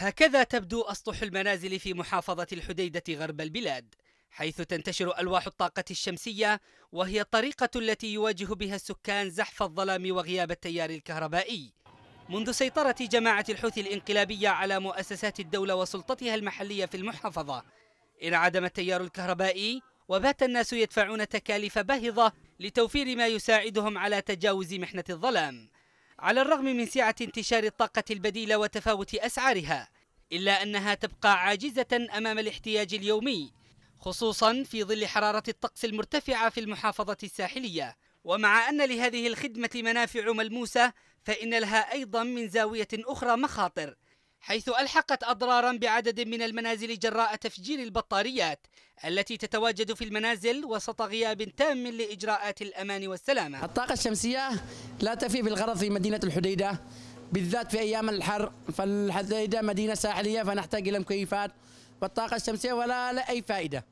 هكذا تبدو أسطح المنازل في محافظة الحديدة غرب البلاد حيث تنتشر ألواح الطاقة الشمسية وهي الطريقة التي يواجه بها السكان زحف الظلام وغياب التيار الكهربائي منذ سيطرة جماعة الحوثي الانقلابية على مؤسسات الدولة وسلطتها المحلية في المحافظة انعدم التيار الكهربائي وبات الناس يدفعون تكاليف باهظة لتوفير ما يساعدهم على تجاوز محنة الظلام على الرغم من سعة انتشار الطاقة البديلة وتفاوت أسعارها إلا أنها تبقى عاجزة أمام الاحتياج اليومي خصوصا في ظل حرارة الطقس المرتفعة في المحافظة الساحلية ومع أن لهذه الخدمة منافع ملموسة فإن لها أيضا من زاوية أخرى مخاطر حيث ألحقت أضرارا بعدد من المنازل جراء تفجير البطاريات التي تتواجد في المنازل وسط غياب تام لإجراءات الأمان والسلامة الطاقة الشمسية لا تفي بالغرض في مدينة الحديدة بالذات في أيام الحر فالحديدة مدينة ساحلية فنحتاج إلى مكيفات والطاقة الشمسية ولا لأي أي فائدة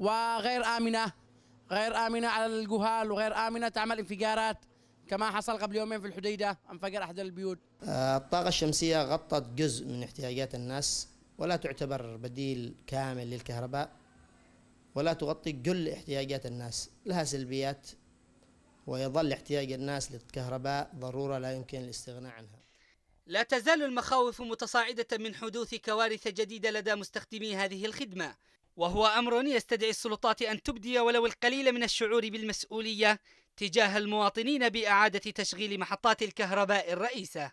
وغير آمنة غير آمنة على الجهال وغير آمنة تعمل انفجارات كما حصل قبل يومين في الحديدة انفجر أحد البيوت آه، الطاقة الشمسية غطت جزء من احتياجات الناس ولا تعتبر بديل كامل للكهرباء ولا تغطي كل احتياجات الناس لها سلبيات ويظل احتياج الناس للكهرباء ضرورة لا يمكن الاستغناء عنها لا تزال المخاوف متصاعدة من حدوث كوارث جديدة لدى مستخدمي هذه الخدمة وهو أمر يستدعي السلطات أن تبدي ولو القليل من الشعور بالمسؤولية تجاه المواطنين بإعادة تشغيل محطات الكهرباء الرئيسة